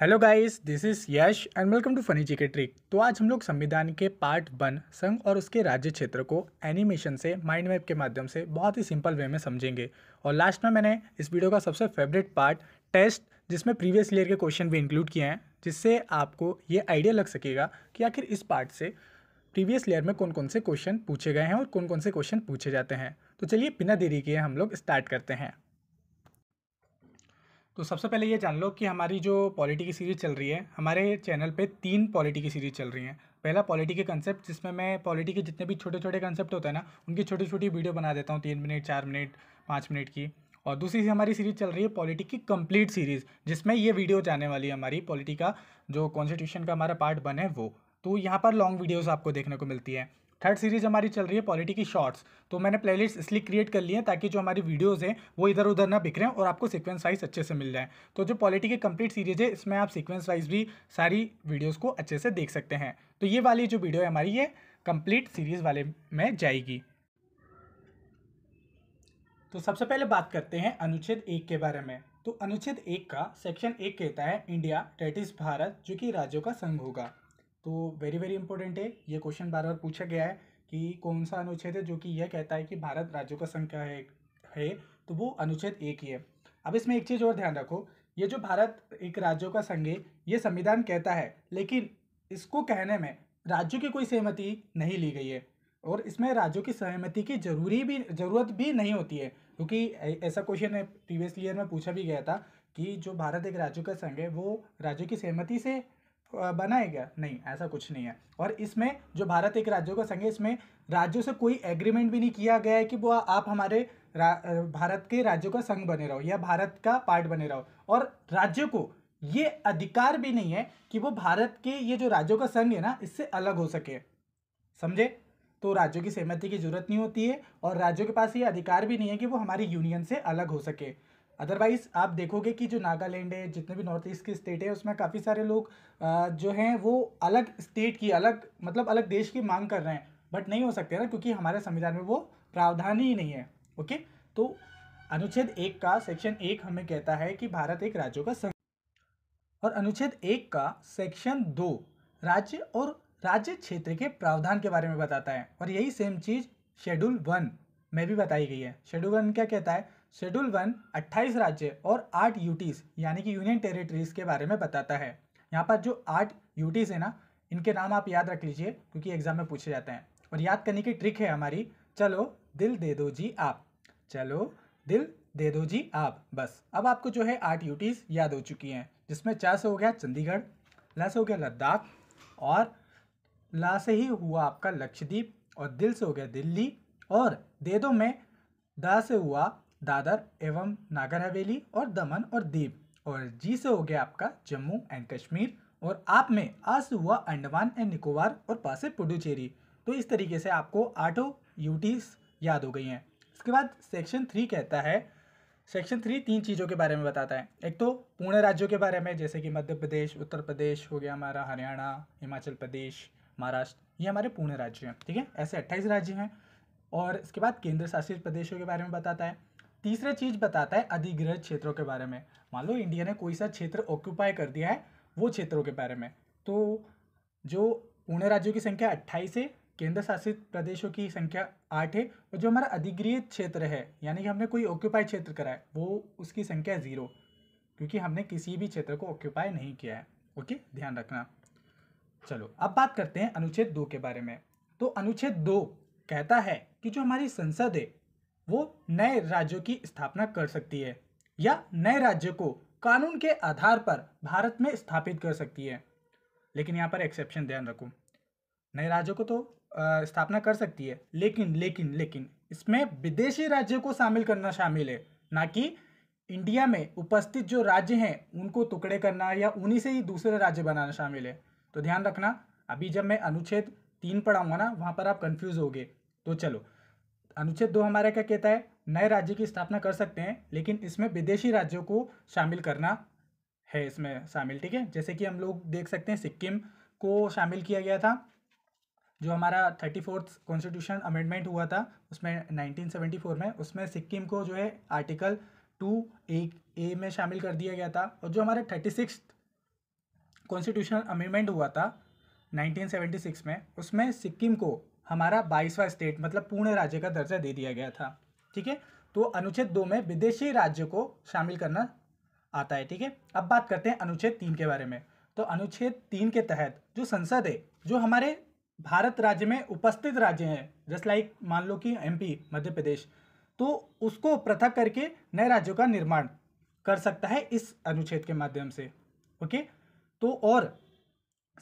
hello guys this is Yash and welcome to funny के trick तो आज हम लोग संविधान के पार्ट वन संघ और उसके राज्य क्षेत्र को एनिमेशन से माइंड मैप के माध्यम से बहुत ही सिंपल वे में समझेंगे और लास्ट में मैंने इस वीडियो का सबसे फेवरेट पार्ट टेस्ट जिसमें प्रीवियस ईयर के क्वेश्चन भी इंक्लूड किए हैं जिससे आपको ये आइडिया लग सकेगा कि आखिर इस पार्ट से प्रीवियस लेयर में कौन कौन से क्वेश्चन पूछे गए हैं और कौन कौन से क्वेश्चन पूछे जाते हैं तो चलिए बिना देरी किए हम लोग स्टार्ट करते हैं तो सबसे पहले ये जान लो कि हमारी जो पॉलिटी की सीरीज़ चल रही है हमारे चैनल पे तीन पॉलिटी की सीरीज़ चल रही हैं पहला पॉलिटी के कंसेप्ट जिसमें मैं पॉलिटी के जितने भी छोटे छोटे कंसेप्ट होते हैं ना उनकी छोटी छोटी वीडियो बना देता हूँ तीन मिनट चार मिनट पाँच मिनट की और दूसरी हमारी सीरीज़ चल रही है पॉलिटी की कंप्लीट सीरीज़ जिसमें ये वीडियो जाने वाली है हमारी पॉलिटी का जो कॉन्स्टिट्यूशन का हमारा पार्ट बन है वो तो यहाँ पर लॉन्ग वीडियोज़ आपको देखने को मिलती है थर्ड सीरीज हमारी चल रही है पॉलिटी की शॉर्ट्स तो मैंने प्लेलिस्ट इसलिए क्रिएट कर लिए हैं ताकि जो हमारी वीडियोस हैं वो इधर उधर ना बिखरें और आपको सीक्वेंस वाइज अच्छे से मिल जाए तो जो पॉलिटी की कंप्लीट सीरीज है इसमें आप सीक्वेंस वाइज भी सारी वीडियोज़ को अच्छे से देख सकते हैं तो ये वाली जो वीडियो है हमारी ये कंप्लीट सीरीज़ वाले में जाएगी तो सबसे पहले बात करते हैं अनुच्छेद एक के बारे में तो अनुच्छेद एक का सेक्शन एक कहता है इंडिया डेट इज़ भारत जो कि राज्यों का संघ होगा तो वेरी वेरी इंपॉर्टेंट है ये क्वेश्चन बार बार पूछा गया है कि कौन सा अनुच्छेद है जो कि यह कहता है कि भारत राज्यों का संख्या है है तो वो अनुच्छेद एक ही है अब इसमें एक चीज़ और ध्यान रखो ये जो भारत एक राज्यों का संघ है ये संविधान कहता है लेकिन इसको कहने में राज्यों की कोई सहमति नहीं ली गई है और इसमें राज्यों की सहमति की जरूरी भी जरूरत भी नहीं होती है क्योंकि ऐसा क्वेश्चन प्रीवियस ईयर में पूछा भी गया था कि जो भारत एक राज्यों का संघ है वो राज्यों की सहमति से बनाया गया नहीं ऐसा कुछ नहीं है और इसमें जो भारत एक राज्यों का संघ है इसमें राज्यों से कोई एग्रीमेंट भी नहीं किया गया है कि वो आप हमारे भारत के राज्यों का संघ बने रहो या भारत का पार्ट बने रहो और राज्यों को ये अधिकार भी नहीं है कि वो भारत के ये जो राज्यों का संघ है ना इससे अलग हो सके समझे तो राज्यों की सहमति की जरूरत नहीं होती है और राज्यों के पास ये अधिकार भी नहीं है कि वो हमारी यूनियन से अलग हो सके अदरवाइज़ आप देखोगे कि जो नागालैंड है जितने भी नॉर्थ ईस्ट के स्टेट है उसमें काफ़ी सारे लोग जो हैं वो अलग स्टेट की अलग मतलब अलग देश की मांग कर रहे हैं बट नहीं हो सकते ना क्योंकि हमारे संविधान में वो प्रावधान ही नहीं है ओके तो अनुच्छेद एक का सेक्शन एक हमें कहता है कि भारत एक राज्यों का संघ और अनुच्छेद एक का सेक्शन दो राज्य और राज्य क्षेत्र के प्रावधान के बारे में बताता है और यही सेम चीज़ शेड्यूल वन में भी बताई गई है शेड्यूल वन क्या कहता है शेड्यूल वन 28 राज्य और आठ यूटीज यानी कि यूनियन टेरिटरीज के बारे में बताता है यहाँ पर जो आठ यूटीज है ना इनके नाम आप याद रख लीजिए क्योंकि एग्जाम में पूछे जाते हैं और याद करने की ट्रिक है हमारी चलो दिल दे दो जी आप चलो दिल दे दो जी आप बस अब आपको जो है आठ यूटीज याद हो चुकी हैं जिसमें चार से हो गया चंडीगढ़ ला से हो गया लद्दाख और ला से ही हुआ आपका लक्षद्वीप और दिल से हो गया दिल्ली और दे दो में दा से हुआ दादर एवं नागर हवेली और दमन और दीप और जी से हो गया आपका जम्मू एंड कश्मीर और आप में आ से हुआ अंडमान एंड निकोबार और पास है पुडुचेरी तो इस तरीके से आपको आठों यूटीज याद हो गई हैं इसके बाद सेक्शन थ्री कहता है सेक्शन थ्री तीन चीज़ों के बारे में बताता है एक तो पूर्ण राज्यों के बारे में जैसे कि मध्य प्रदेश उत्तर प्रदेश हो गया हमारा हरियाणा हिमाचल प्रदेश महाराष्ट्र ये हमारे पूर्ण राज्य हैं ठीक है ऐसे अट्ठाईस राज्य हैं और इसके बाद केंद्र शासित प्रदेशों के बारे में बताता है तीसरा चीज़ बताता है अधिग्रहित क्षेत्रों के बारे में मान लो इंडिया ने कोई सा क्षेत्र ऑक्यूपाई कर दिया है वो क्षेत्रों के बारे में तो जो पूर्ण राज्यों की संख्या अट्ठाईस है केंद्र शासित प्रदेशों की संख्या आठ है और जो हमारा अधिग्रहित क्षेत्र है यानी कि हमने कोई ऑक्यूपाई क्षेत्र करा है वो उसकी संख्या ज़ीरो क्योंकि हमने किसी भी क्षेत्र को ऑक्यूपाई नहीं किया है ओके ध्यान रखना चलो अब बात करते हैं अनुच्छेद दो के बारे में तो अनुच्छेद दो कहता है कि जो हमारी संसद है वो नए राज्यों की स्थापना कर सकती है या नए राज्यों को कानून के आधार पर भारत में स्थापित कर सकती है लेकिन यहाँ पर एक्सेप्शन ध्यान रखो नए राज्यों को तो आ, स्थापना कर सकती है लेकिन लेकिन लेकिन इसमें विदेशी राज्यों को शामिल करना शामिल है ना कि इंडिया में उपस्थित जो राज्य हैं उनको टुकड़े करना या उन्हीं से ही दूसरे राज्य बनाना शामिल है तो ध्यान रखना अभी जब मैं अनुच्छेद तीन पढ़ाऊंगा ना वहाँ पर आप कन्फ्यूज़ होगे तो चलो अनुच्छेद दो हमारा क्या कहता है नए राज्य की स्थापना कर सकते हैं लेकिन इसमें विदेशी राज्यों को शामिल करना है इसमें शामिल ठीक है जैसे कि हम लोग देख सकते हैं सिक्किम को शामिल किया गया था जो हमारा थर्टी फोर्थ कॉन्स्टिट्यूशन अमेंडमेंट हुआ था उसमें नाइनटीन सेवेंटी फोर में उसमें सिक्किम को जो है आर्टिकल टू ए ए में शामिल कर दिया गया था और जो हमारा थर्टी सिक्स कॉन्स्टिट्यूशनल अमेंडमेंट हुआ था नाइनटीन सेवेंटी सिक्स में उसमें सिक्किम को हमारा बाईसवा स्टेट मतलब पूर्ण राज्य का दर्जा दे दिया गया था ठीक है तो अनुच्छेद दो में विदेशी राज्य को शामिल करना आता है ठीक है अब बात करते हैं अनुच्छेद तीन के बारे में तो अनुच्छेद तीन के तहत जो संसद है जो हमारे भारत राज्य में उपस्थित राज्य हैं जस्ट लाइक मान लो कि एम मध्य प्रदेश तो उसको पृथक करके नए राज्यों का निर्माण कर सकता है इस अनुच्छेद के माध्यम से ओके तो और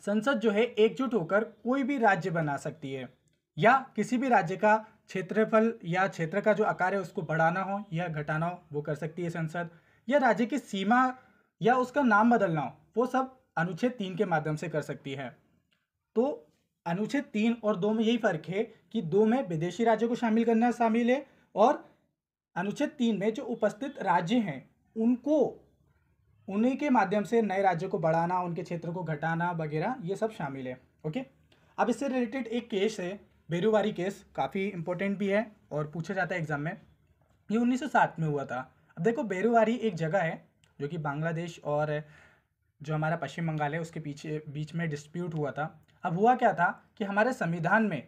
संसद जो है एकजुट होकर कोई भी राज्य बना सकती है या किसी भी राज्य का क्षेत्रफल या क्षेत्र का जो आकार है उसको बढ़ाना हो या घटाना हो वो कर सकती है संसद या राज्य की सीमा या उसका नाम बदलना हो वो सब अनुच्छेद तीन के माध्यम से कर सकती है तो अनुच्छेद तीन और दो में यही फर्क है कि दो में विदेशी राज्यों को शामिल करना शामिल है और अनुच्छेद तीन में जो उपस्थित राज्य हैं उनको उन्हीं के माध्यम से नए राज्यों को बढ़ाना उनके क्षेत्र को घटाना वगैरह ये सब शामिल है ओके अब इससे रिलेटेड एक केस है बेरूबारी केस काफ़ी इंपॉर्टेंट भी है और पूछा जाता है एग्ज़ाम में ये 1907 में हुआ था अब देखो बेरूबारी एक जगह है जो कि बांग्लादेश और जो हमारा पश्चिम बंगाल है उसके पीछे बीच में डिस्प्यूट हुआ था अब हुआ क्या था कि हमारे संविधान में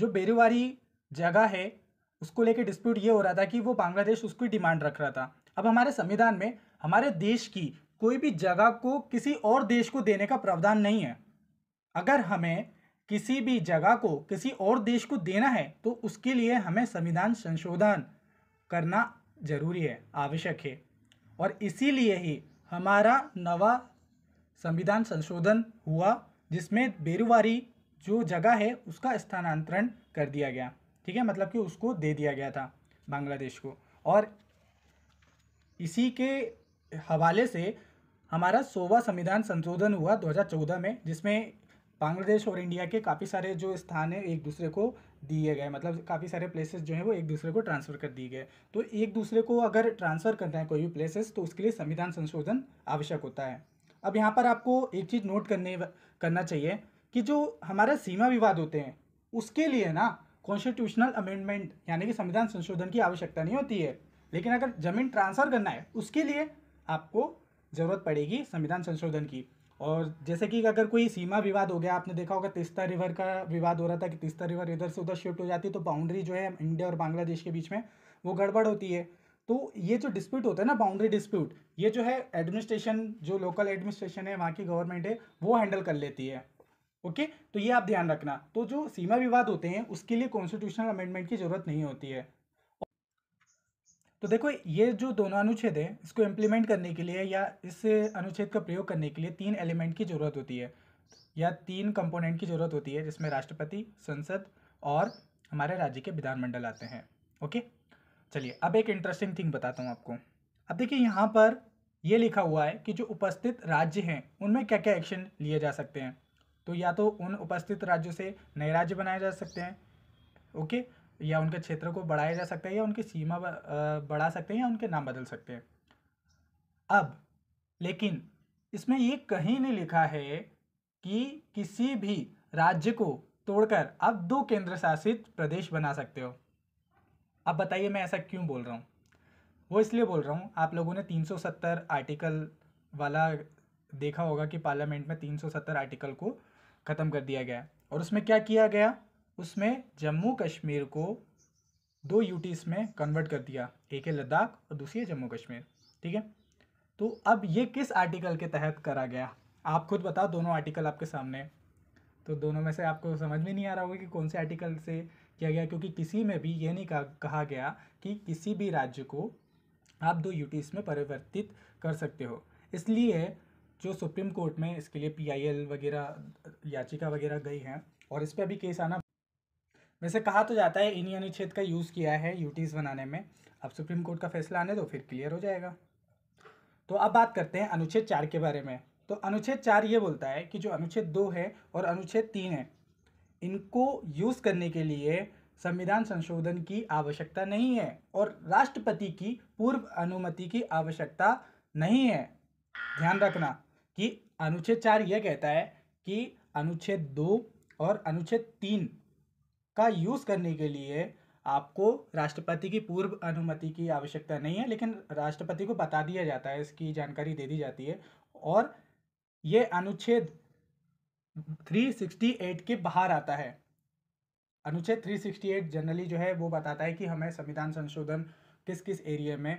जो बेरूबारी जगह है उसको लेके डिस्प्यूट ये हो रहा था कि वो बांग्लादेश उसकी डिमांड रख रहा था अब हमारे संविधान में हमारे देश की कोई भी जगह को किसी और देश को देने का प्रावधान नहीं है अगर हमें किसी भी जगह को किसी और देश को देना है तो उसके लिए हमें संविधान संशोधन करना जरूरी है आवश्यक है और इसीलिए ही हमारा नवा संविधान संशोधन हुआ जिसमें बेरुवारी जो जगह है उसका स्थानांतरण कर दिया गया ठीक है मतलब कि उसको दे दिया गया था बांग्लादेश को और इसी के हवाले से हमारा सोवा संविधान संशोधन हुआ 2014 में जिसमें बांग्लादेश और इंडिया के काफ़ी सारे जो स्थान है एक दूसरे को दिए गए मतलब काफ़ी सारे प्लेसेस जो हैं वो एक दूसरे को ट्रांसफ़र कर दिए गए तो एक दूसरे को अगर ट्रांसफ़र करना है कोई भी प्लेसेस तो उसके लिए संविधान संशोधन आवश्यक होता है अब यहाँ पर आपको एक चीज़ नोट करने करना चाहिए कि जो हमारे सीमा विवाद होते हैं उसके लिए ना कॉन्स्टिट्यूशनल अमेंडमेंट यानी कि संविधान संशोधन की आवश्यकता नहीं होती है लेकिन अगर ज़मीन ट्रांसफ़र करना है उसके लिए आपको ज़रूरत पड़ेगी संविधान संशोधन की और जैसे कि अगर कोई सीमा विवाद हो गया आपने देखा होगा तिस्ता रिवर का विवाद हो रहा था कि तिस्ता रिवर इधर से उधर शिफ्ट हो जाती है तो बाउंड्री जो है इंडिया और बांग्लादेश के बीच में वो गड़बड़ होती है तो ये जो डिस्प्यूट होता है ना बाउंड्री डिस्प्यूट ये जो है एडमिनिस्ट्रेशन जो लोकल एडमिनिस्ट्रेशन है वहाँ की गवर्नमेंट है वो हैंडल कर लेती है ओके तो ये आप ध्यान रखना तो जो सीमा विवाद होते हैं उसके लिए कॉन्स्टिट्यूशनल अमेंडमेंट की ज़रूरत नहीं होती है तो देखो ये जो दोनों अनुच्छेद हैं इसको इम्प्लीमेंट करने के लिए या इस अनुच्छेद का प्रयोग करने के लिए तीन एलिमेंट की ज़रूरत होती है या तीन कंपोनेंट की ज़रूरत होती है जिसमें राष्ट्रपति संसद और हमारे राज्य के विधानमंडल आते हैं ओके चलिए अब एक इंटरेस्टिंग थिंग बताता हूँ आपको अब देखिए यहाँ पर ये लिखा हुआ है कि जो उपस्थित राज्य हैं उनमें क्या क्या एक्शन लिए जा सकते हैं तो या तो उन उपस्थित राज्यों से नए राज्य बनाए जा सकते हैं ओके या उनके क्षेत्र को बढ़ाया जा सकता है या उनकी सीमा बढ़ा सकते हैं या उनके नाम बदल सकते हैं अब लेकिन इसमें ये कहीं नहीं लिखा है कि किसी भी राज्य को तोड़कर आप दो केंद्र शासित प्रदेश बना सकते हो अब बताइए मैं ऐसा क्यों बोल रहा हूँ वो इसलिए बोल रहा हूँ आप लोगों ने 370 आर्टिकल वाला देखा होगा कि पार्लियामेंट में 370 आर्टिकल को ख़त्म कर दिया गया और उसमें क्या किया गया उसमें जम्मू कश्मीर को दो यूटीज़ में कन्वर्ट कर दिया एक है लद्दाख और दूसरी है जम्मू कश्मीर ठीक है तो अब ये किस आर्टिकल के तहत करा गया आप खुद बताओ दोनों आर्टिकल आपके सामने तो दोनों में से आपको समझ में नहीं आ रहा होगा कि कौन से आर्टिकल से किया गया क्योंकि किसी में भी ये नहीं कहा, कहा गया कि किसी भी राज्य को आप दो यूटीज़ में परिवर्तित कर सकते हो इसलिए जो सुप्रीम कोर्ट में इसके लिए पीआईएल वगैरह याचिका वगैरह गई हैं और इस पर अभी केस आना वैसे कहा तो जाता है इन अनुच्छेद का यूज़ किया है यूटीज़ बनाने में अब सुप्रीम कोर्ट का फैसला आने दो फिर क्लियर हो जाएगा तो अब बात करते हैं अनुच्छेद चार के बारे में तो अनुच्छेद चार ये बोलता है कि जो अनुच्छेद दो है और अनुच्छेद तीन है इनको यूज़ करने के लिए संविधान संशोधन की आवश्यकता नहीं है और राष्ट्रपति की पूर्व अनुमति की आवश्यकता नहीं है ध्यान रखना कि अनुच्छेद चार यह कहता है कि अनुच्छेद दो और अनुच्छेद तीन का यूज़ करने के लिए आपको राष्ट्रपति की पूर्व अनुमति की आवश्यकता नहीं है लेकिन राष्ट्रपति को बता दिया जाता है इसकी जानकारी दे दी जाती है और ये अनुच्छेद 368 के बाहर आता है अनुच्छेद 368 जनरली जो है वो बताता है कि हमें संविधान संशोधन किस किस एरिया में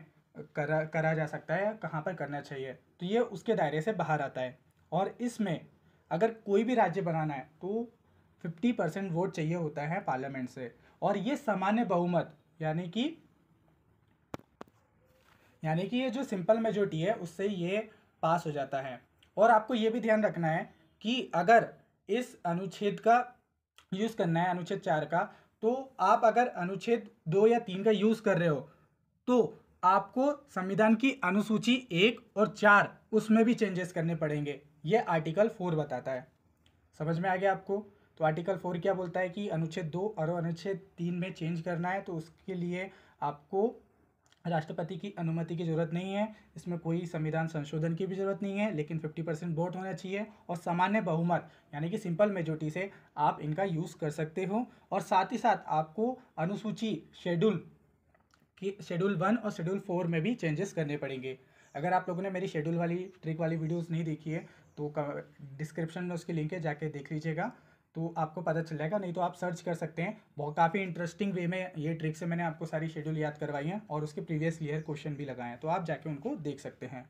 करा करा जा सकता है कहाँ पर करना चाहिए तो ये उसके दायरे से बाहर आता है और इसमें अगर कोई भी राज्य बनाना है तो फिफ्टी परसेंट वोट चाहिए होता है पार्लियामेंट से और ये सामान्य बहुमत यानी कि यानी कि ये जो सिंपल मेजोरिटी है उससे ये पास हो जाता है और आपको ये भी ध्यान रखना है कि अगर इस अनुच्छेद का यूज़ करना है अनुच्छेद चार का तो आप अगर अनुच्छेद दो या तीन का यूज़ कर रहे हो तो आपको संविधान की अनुसूची एक और चार उसमें भी चेंजेस करने पड़ेंगे ये आर्टिकल फोर बताता है समझ में आ गया आपको तो आर्टिकल फोर क्या बोलता है कि अनुच्छेद दो और अनुच्छेद तीन में चेंज करना है तो उसके लिए आपको राष्ट्रपति की अनुमति की ज़रूरत नहीं है इसमें कोई संविधान संशोधन की भी ज़रूरत नहीं है लेकिन 50 परसेंट वोट होना चाहिए और सामान्य बहुमत यानी कि सिंपल मेजोरिटी से आप इनका यूज़ कर सकते हो और साथ ही साथ आपको अनुसूची शेड्यूल की शेड्यूल वन और शेड्यूल फोर में भी चेंजेस करने पड़ेंगे अगर आप लोगों ने मेरी शेड्यूल वाली ट्रिक वाली वीडियोज़ नहीं देखी है तो डिस्क्रिप्शन में उसकी लिंक है जाके देख लीजिएगा तो आपको पता चल जाएगा नहीं तो आप सर्च कर सकते हैं बहुत काफ़ी इंटरेस्टिंग वे में ये ट्रिक से मैंने आपको सारी शेड्यूल याद करवाई हैं और उसके प्रीवियस ईयर क्वेश्चन भी लगाए हैं तो आप जाके उनको देख सकते हैं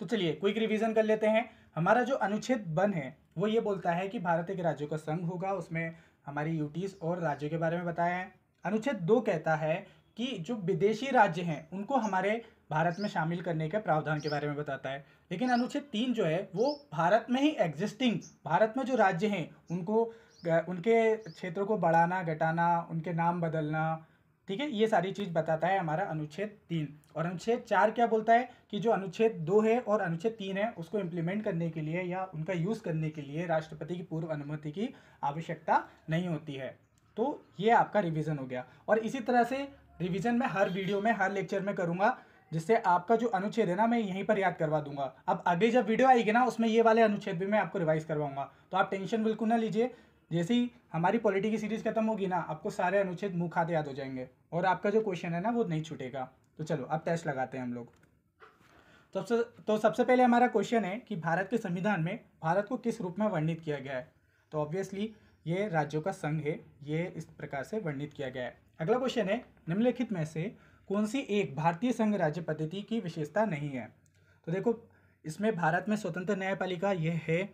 तो चलिए क्विक रिविजन कर लेते हैं हमारा जो अनुच्छेद वन है वो ये बोलता है कि भारत एक राज्यों का संघ होगा उसमें हमारी यूटीज और राज्यों के बारे में बताया है अनुच्छेद दो कहता है कि जो विदेशी राज्य हैं उनको हमारे भारत में शामिल करने के प्रावधान के बारे में बताता है लेकिन अनुच्छेद तीन जो है वो भारत में ही एग्जिस्टिंग भारत में जो राज्य हैं उनको उनके क्षेत्रों को बढ़ाना घटाना उनके नाम बदलना ठीक है ये सारी चीज़ बताता है हमारा अनुच्छेद तीन और अनुच्छेद चार क्या बोलता है कि जो अनुच्छेद दो है और अनुच्छेद तीन है उसको इम्प्लीमेंट करने के लिए या उनका यूज़ करने के लिए राष्ट्रपति की पूर्व अनुमति की आवश्यकता नहीं होती है तो ये आपका रिविज़न हो गया और इसी तरह से रिविज़न में हर वीडियो में हर लेक्चर में करूँगा जिससे आपका जो अनुच्छेद है ना मैं यहीं पर याद करवा दूंगा अब आगे जब वीडियो आएगी ना उसमें ये वाले अनुच्छेद भी मैं आपको रिवाइज करवाऊंगा तो आप टेंशन बिल्कुल ना लीजिए जैसे ही हमारी पॉलिटी की सीरीज खत्म होगी ना आपको सारे अनुच्छेद मुंह खाते याद हो जाएंगे और आपका जो क्वेश्चन है ना वो नहीं छूटेगा तो चलो अब टेस्ट लगाते हैं हम लोग तो सबसे तो सबसे पहले हमारा क्वेश्चन है कि भारत के संविधान में भारत को किस रूप में वर्णित किया गया है तो ऑब्वियसली ये राज्यों का संघ है ये इस प्रकार से वर्णित किया गया है अगला क्वेश्चन है निम्नलिखित में से कौन सी एक भारतीय संघ राज्य पद्धति की विशेषता नहीं है तो देखो इसमें भारत में स्वतंत्र न्यायपालिका ये है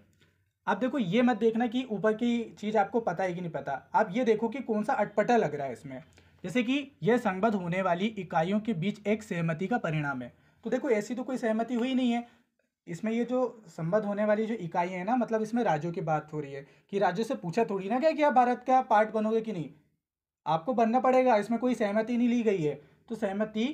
आप देखो ये मत देखना कि ऊपर की चीज़ आपको पता है कि नहीं पता आप ये देखो कि कौन सा अटपटा लग रहा है इसमें जैसे कि यह संगबद्ध होने वाली इकाइयों के बीच एक सहमति का परिणाम है तो देखो ऐसी तो कोई सहमति हुई नहीं है इसमें ये जो संबद्ध होने वाली जो इकाई है ना मतलब इसमें राज्यों की बात हो रही है कि राज्यों से पूछा थोड़ी ना क्या कि आप भारत का पार्ट बनोगे कि नहीं आपको बनना पड़ेगा इसमें कोई सहमति नहीं ली गई है तो सहमति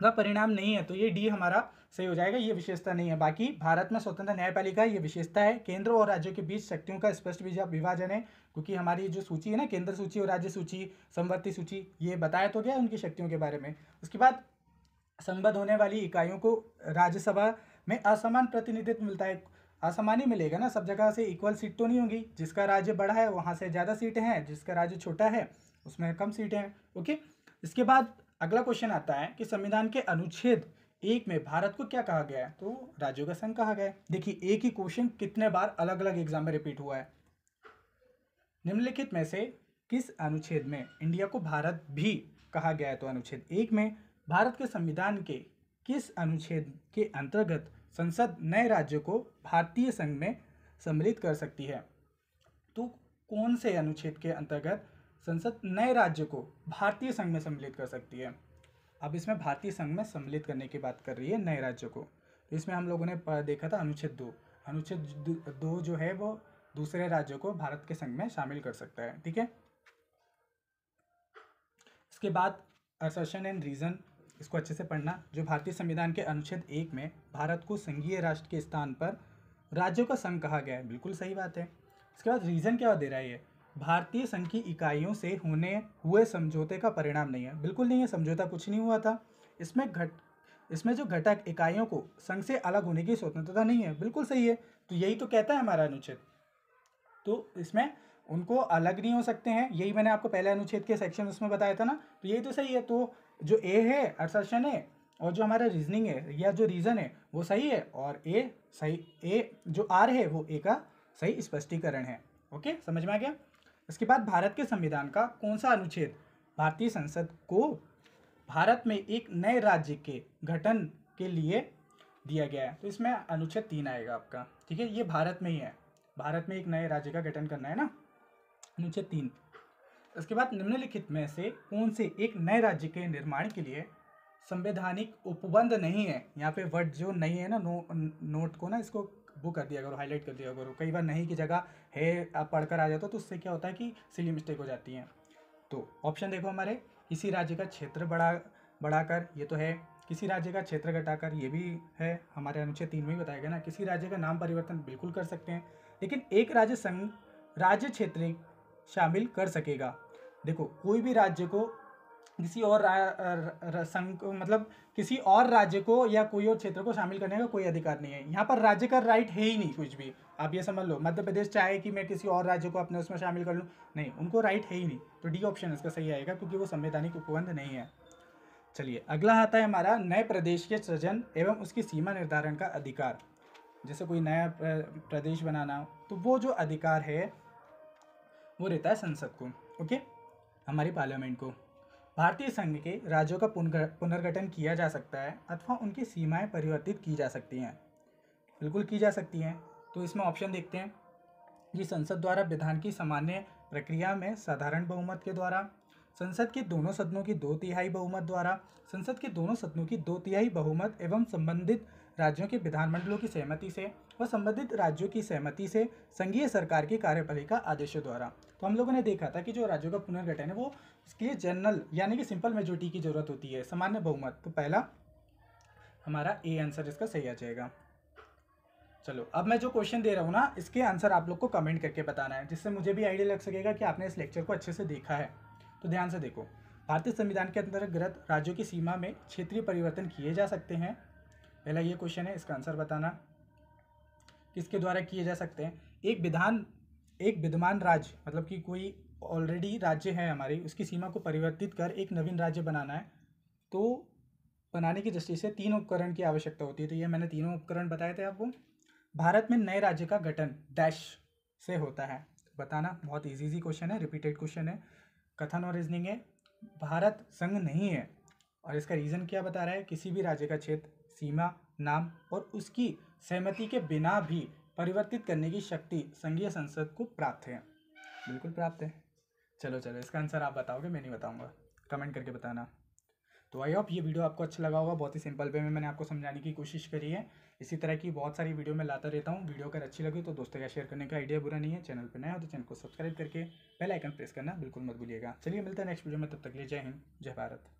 का परिणाम नहीं है तो ये डी हमारा सही हो जाएगा ये विशेषता नहीं है बाकी भारत में स्वतंत्र न्यायपालिका ये विशेषता है केंद्र और राज्यों के बीच शक्तियों का स्पष्ट विभाजन है क्योंकि हमारी जो सूची है ना केंद्र सूची और राज्य सूची संवर्ती सूची ये बताया तो गया उनकी शक्तियों के बारे में उसके बाद संबद्ध होने वाली इकाइयों को राज्यसभा में असमान प्रतिनिधित्व मिलता है असमान ही मिलेगा ना सब जगह से इक्वल सीट तो नहीं होगी जिसका राज्य बड़ा है वहाँ से ज़्यादा सीटें हैं जिसका राज्य छोटा है उसमें कम सीटें हैं ओके इसके बाद अगला क्वेश्चन आता है कि संविधान के अनुच्छेद एक में भारत को क्या कहा गया है तो राज्यों का संघ कहा गया है देखिए एक ही क्वेश्चन कितने बार अलग अलग एग्जाम में रिपीट हुआ है निम्नलिखित में से किस अनुच्छेद में इंडिया को भारत भी कहा गया है तो अनुच्छेद एक में भारत के संविधान के किस अनुच्छेद के अंतर्गत संसद नए राज्यों को भारतीय संघ में सम्मिलित कर सकती है तो कौन से अनुच्छेद के अंतर्गत संसद नए राज्य को भारतीय संघ में सम्मिलित कर सकती है अब इसमें भारतीय संघ में सम्मिलित करने की बात कर रही है नए राज्य को इसमें हम लोगों ने देखा था अनुच्छेद दो अनुच्छेद दो जो है वो दूसरे राज्यों को भारत के संघ में शामिल कर सकता है ठीक है इसके बाद असर्शन एंड रीज़न इसको अच्छे से पढ़ना जो भारतीय संविधान के अनुच्छेद एक में भारत को संघीय राष्ट्र के स्थान पर राज्यों का संघ कहा गया है बिल्कुल सही बात है इसके बाद रीज़न क्या दे रहा है भारतीय संघ की इकाइयों से होने हुए समझौते का परिणाम नहीं है बिल्कुल नहीं है समझौता कुछ नहीं हुआ था इसमें घट इसमें जो घटक इकाइयों को संघ से अलग होने की स्वतंत्रता नहीं है बिल्कुल सही है तो यही तो कहता है हमारा अनुच्छेद तो इसमें उनको अलग नहीं हो सकते हैं यही मैंने आपको पहले अनुच्छेद के सेक्शन उसमें बताया था ना तो यही तो सही है तो जो ए है अर्थशन है और जो हमारा रीजनिंग है या जो रीज़न है वो सही है और ए सही ए जो आर है वो ए का सही स्पष्टीकरण है ओके समझ में आ गया इसके बाद भारत के संविधान का कौन सा अनुच्छेद भारतीय संसद को भारत में एक नए राज्य के गठन के लिए दिया गया है तो इसमें अनुच्छेद तीन आएगा आपका ठीक है ये भारत में ही है भारत में एक नए राज्य का गठन करना है ना अनुच्छेद तीन इसके बाद निम्नलिखित में से कौन से एक नए राज्य के निर्माण के लिए संवैधानिक उपबंध नहीं है यहाँ पे वर्ड जो नहीं है ना नो नोट को ना इसको वो कर दिया करो हाईलाइट कर दिया करो कई बार नहीं की जगह है आप पढ़कर आ जाते हो तो उससे क्या होता है कि सिली मिस्टेक हो जाती है तो ऑप्शन देखो हमारे इसी राज्य का क्षेत्र बढ़ा बढ़ाकर ये तो है किसी राज्य का क्षेत्र घटाकर ये भी है हमारे अनुच्छेद तीन में ही बताया गया ना किसी राज्य का नाम परिवर्तन बिल्कुल कर सकते हैं लेकिन एक राज्य संघ राज्य क्षेत्र शामिल कर सकेगा देखो कोई भी राज्य को किसी और संघ मतलब किसी और राज्य को या कोई और क्षेत्र को शामिल करने का कोई अधिकार नहीं है यहाँ पर राज्य का राइट है ही नहीं कुछ भी आप ये समझ लो मध्य प्रदेश चाहे कि मैं किसी और राज्य को अपने उसमें शामिल कर लूँ नहीं उनको राइट है ही नहीं तो डी ऑप्शन इसका सही आएगा क्योंकि वो संवैधानिक उपबंध नहीं है चलिए अगला आता है हमारा नए प्रदेश के सृजन एवं उसकी सीमा निर्धारण का अधिकार जैसे कोई नया प्रदेश बनाना तो वो जो अधिकार है वो रहता है संसद को ओके हमारी पार्लियामेंट को भारतीय संघ के राज्यों का पुनर्गठन किया जा सकता है अथवा उनकी सीमाएं परिवर्तित की जा सकती हैं बिल्कुल की जा सकती हैं तो इसमें ऑप्शन देखते हैं जी संसद द्वारा विधान की सामान्य प्रक्रिया में साधारण बहुमत के द्वारा संसद के दोनों सदनों की दो तिहाई बहुमत द्वारा संसद के दोनों सदनों की दो तिहाई बहुमत एवं संबंधित राज्यों के विधानमंडलों की सहमति से व संबंधित राज्यों की सहमति से संघीय सरकार की कार्यपालिका आदेशों द्वारा तो हम लोगों ने देखा था कि जो राज्यों का पुनर्गठन है वो इसके लिए जनरल यानी कि सिंपल मेजोरिटी की जरूरत होती है सामान्य बहुमत तो पहला हमारा ए आंसर इसका सही आ जाएगा चलो अब मैं जो क्वेश्चन दे रहा हूँ ना इसके आंसर आप लोग को कमेंट करके बताना है जिससे मुझे भी आइडिया लग सकेगा कि आपने इस लेक्चर को अच्छे से देखा है तो ध्यान से देखो भारतीय संविधान के अंतर्गत राज्यों की सीमा में क्षेत्रीय परिवर्तन किए जा सकते हैं पहला ये क्वेश्चन है इसका आंसर बताना किसके द्वारा किए जा सकते हैं एक विधान एक विद्यमान राज्य मतलब कि कोई ऑलरेडी राज्य है हमारी उसकी सीमा को परिवर्तित कर एक नवीन राज्य बनाना है तो बनाने की दृष्टि से तीन उपकरण की आवश्यकता होती है तो ये मैंने तीनों उपकरण बताए थे आपको भारत में नए राज्य का गठन डैश से होता है बताना बहुत इजी इजी क्वेश्चन है रिपीटेड क्वेश्चन है कथन और रीजनिंग है भारत संघ नहीं है और इसका रीज़न क्या बता रहा है किसी भी राज्य का क्षेत्र सीमा नाम और उसकी सहमति के बिना भी परिवर्तित करने की शक्ति संघीय संसद को प्राप्त है बिल्कुल प्राप्त है चलो चलो इसका आंसर आप बताओगे मैं नहीं बताऊंगा कमेंट करके बताना तो आई होप ये वीडियो आपको अच्छा लगा होगा बहुत ही सिंपल वे में मैंने आपको समझाने की कोशिश करी है इसी तरह की बहुत सारी वीडियो मैं लाता रहता हूँ वीडियो अगर अच्छी लगी तो दोस्तों का शेयर करने का आइडिया बुरा नहीं है चैनल पर नया हो तो चैनल को सब्सक्राइब करके बेल आइकन प्रेस करना बिल्कुल मत भूलिएगा चलिए मिलता है नेक्स्ट वीडियो में तब तक लिए जय हिंद जय भारत